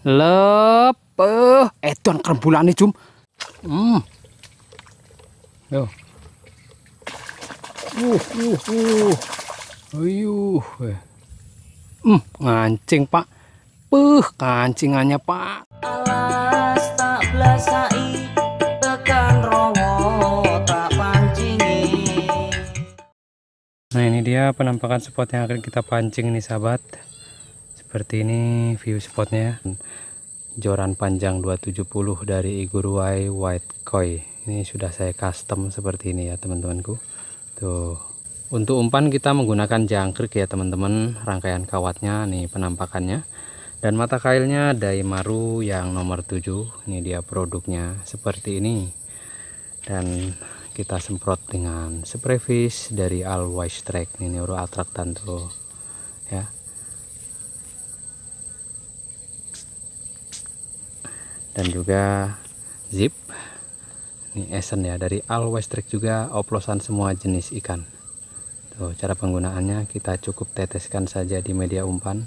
Lepeh, edon eh, nih cum, Hmm. Yo. Uh, uh, uh. Ayuh. Eh. Hmm, ngancing, Pak. Puh, kancingannya, Pak. Alas tak belasai tekan rowo tak pancingi. Nah, ini dia penampakan spot yang akan kita pancing nih, sahabat seperti ini view spotnya joran panjang 270 dari Iguruai White Koi ini sudah saya custom seperti ini ya teman-temanku tuh untuk umpan kita menggunakan jangkrik ya teman-teman rangkaian kawatnya nih penampakannya dan mata kailnya maru yang nomor 7 ini dia produknya seperti ini dan kita semprot dengan spray fish dari Alwise Track ini neuro atraktan tuh ya dan juga zip ini esen ya dari Always Trick juga oplosan semua jenis ikan tuh cara penggunaannya kita cukup teteskan saja di media umpan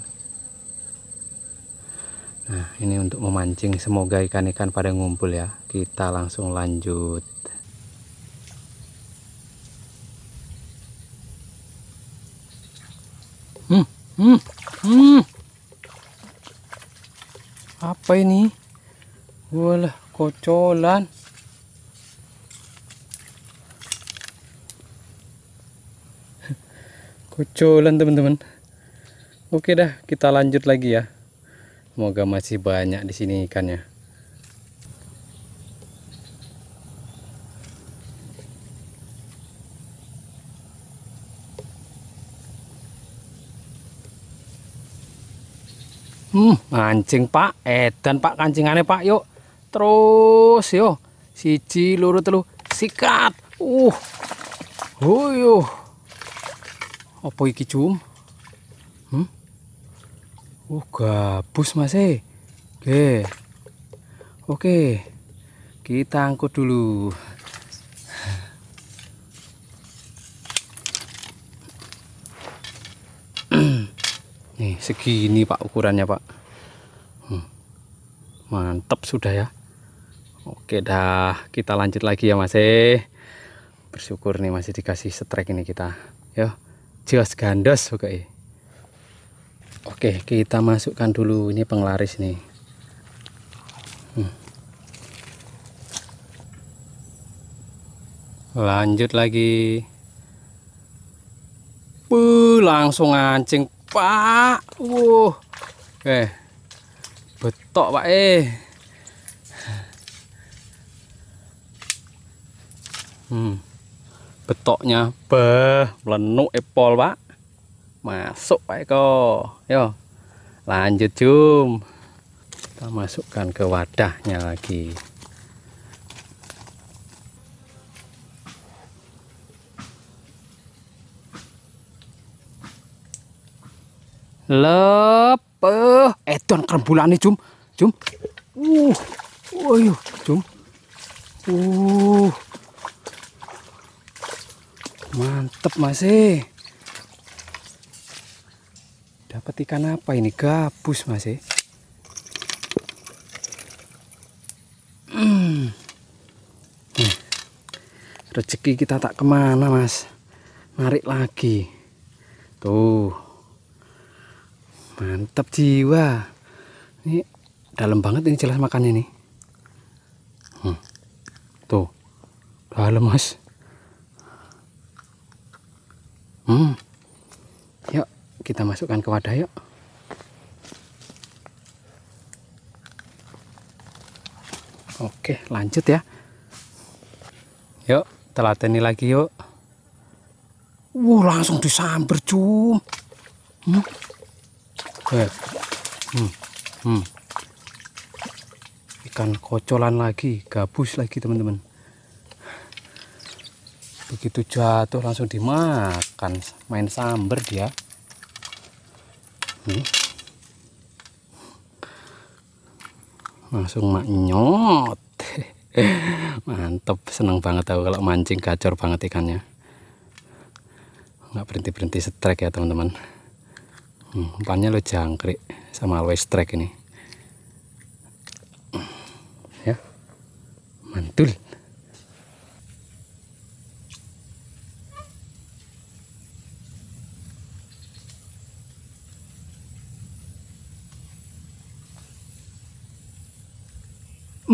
nah ini untuk memancing semoga ikan-ikan pada ngumpul ya kita langsung lanjut hmm hmm hmm apa ini walah kocolan kocolan teman-teman oke dah kita lanjut lagi ya semoga masih banyak di sini ikannya Hmm, mancing pak, edan pak kancingannya pak yuk terus yo siji loro telu sikat uh oh, apa iki cum hmm uh gabus mas eh oke oke kita angkut dulu nih segini pak ukurannya pak hmm. mantep mantap sudah ya Oke dah, kita lanjut lagi ya masih eh. Bersyukur nih masih dikasih strike ini kita. Yo, jos gandos oke. Okay. Oke, kita masukkan dulu ini penglaris nih. Hmm. Lanjut lagi. Bu langsung ngancing, Pak. Wuh. Oke. Eh, betok, Pak eh. hmm. betoknya beh melenuk epol pak masuk pak Eko yo lanjut jum kita masukkan ke wadahnya lagi lepeh edon eh, nih jum jum uh uh jum uh mantep masih eh. dapat ikan apa ini gabus masih eh. hmm. rezeki kita tak kemana mas narik lagi tuh mantep jiwa ini dalam banget ini jelas makannya nih hmm. tuh dalam mas Hmm. Yuk, kita masukkan ke wadah yuk. Oke, lanjut ya. Yuk, telateni lagi yuk. Wuh, langsung disamber cum. Hmm. Eh, hmm. Hmm. Ikan kocolan lagi, gabus lagi teman-teman. Begitu jatuh langsung dimat makan main samber dia hmm. langsung maknyot mantep seneng banget tahu kalau mancing gacor banget ikannya nggak berhenti berhenti setrek ya teman-teman hmm, umpannya lo jangkrik sama always strike ini ya mantul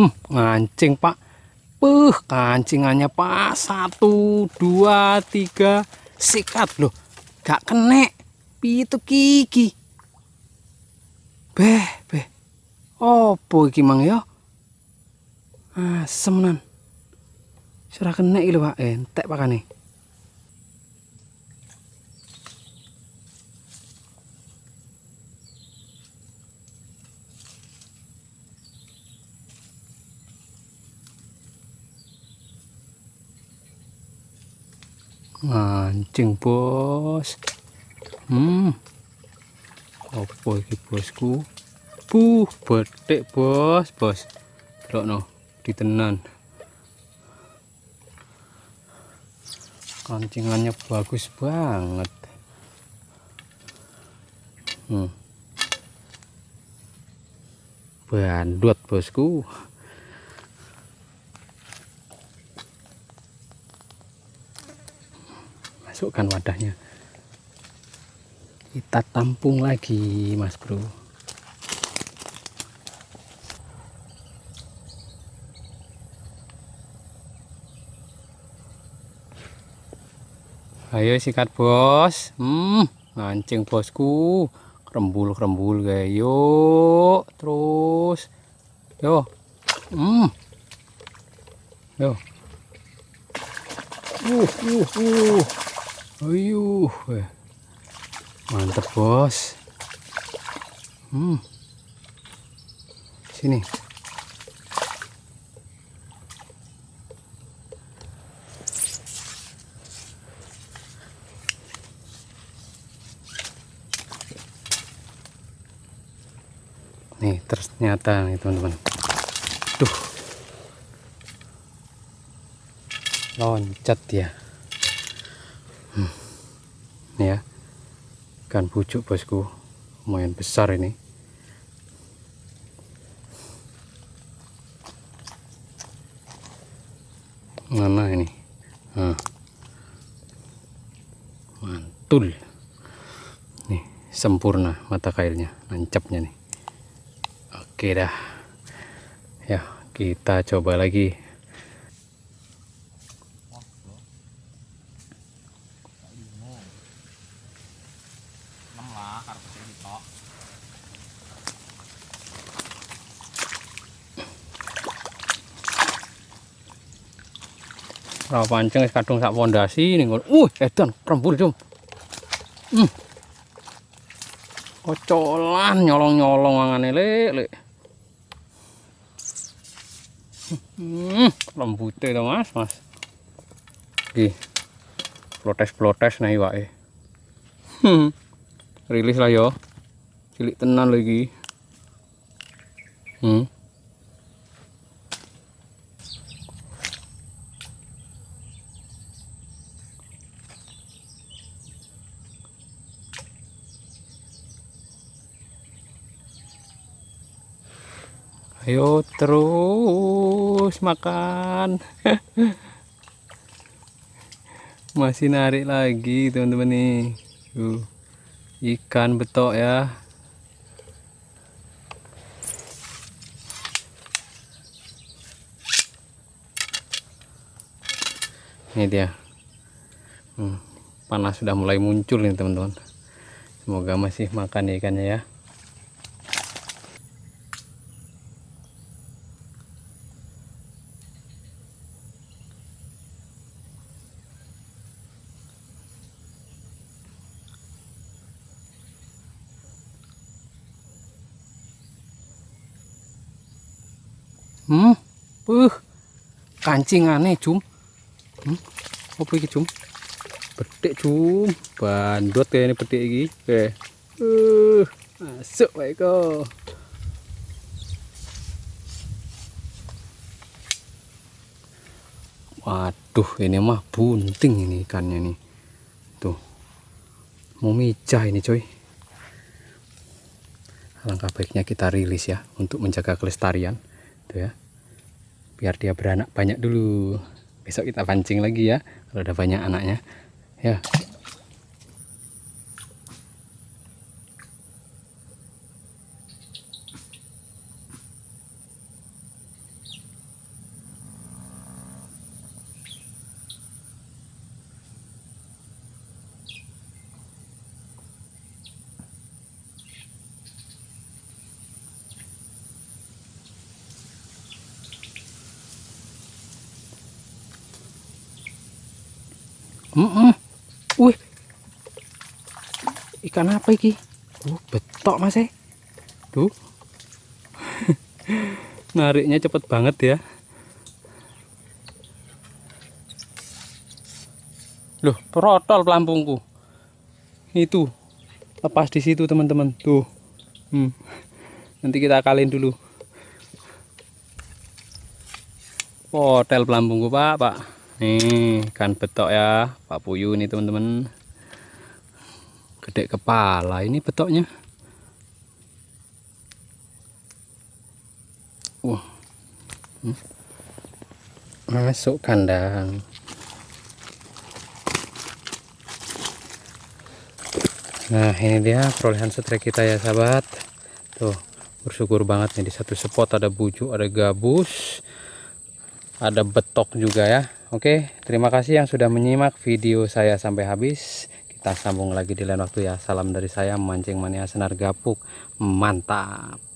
hmm, ngancing pak Puh, kancingannya pak satu dua tiga sikat loh gak kene itu kiki beh beh Oh, ini mang ya. Ah, nan surah kene ilu pak entek pak nih. mancing bos hmm apa iki bosku buh betik bos bos delok no ditenan kancingannya bagus banget hmm bandot bosku masukkan wadahnya kita tampung lagi mas bro ayo sikat bos hmm mancing bosku kerembul kerembul gayo terus yo hmm yo uh uh uh Uyuh, mantep bos. Hmm. Sini. Nih, ternyata nih teman-teman. Duh. Loncat ya. ikan pucuk bosku lumayan besar ini mana ini nah. mantul nih sempurna mata kailnya nancapnya nih oke dah ya kita coba lagi Rawa pancing kadung sak pondasi ning. Uh, edan krembul, Cung. Hmm. Kocolan nyolong-nyolong mangane lek lek. Hmm, lembute to, Mas, Mas. Iki. Plotes-plotes nang iwake. Hmm. Rilis lah yo. Cilik tenan lagi. Hmm. ayo terus makan masih narik lagi teman-teman nih uh, ikan betok ya ini dia hmm, panas sudah mulai muncul nih teman-teman semoga masih makan ya ikannya ya Hmm. Uh. Kancingane, Jum. Hmm. Apa iki, Jum? Bedik, Jum. Bandot ini bedik iki. Oke. Eh. Uh. Masuk wae Waduh, ini mah bunting ini ikannya nih. Tuh. Mau micah ini, coy. Alangkah baiknya kita rilis ya untuk menjaga kelestarian, tuh ya biar dia beranak banyak dulu besok kita pancing lagi ya kalau udah banyak anaknya ya Mm -mm. Wih. Ikan apa iki? Uh, betok Mas eh. Tuh. Nariknya cepet banget ya. Loh, protol pelampungku. Itu lepas di situ, teman-teman. Tuh. Hmm. Nanti kita akalin dulu. Potel pelampungku, Pak, Pak nih kan betok ya Pak Puyu ini teman-teman gede kepala ini betoknya wah uh. hmm. masuk kandang nah ini dia perolehan setrek kita ya sahabat tuh bersyukur banget nih di satu spot ada bujuk ada gabus ada betok juga ya Oke terima kasih yang sudah menyimak video saya sampai habis kita sambung lagi di lain waktu ya salam dari saya mancing mania senar gapuk mantap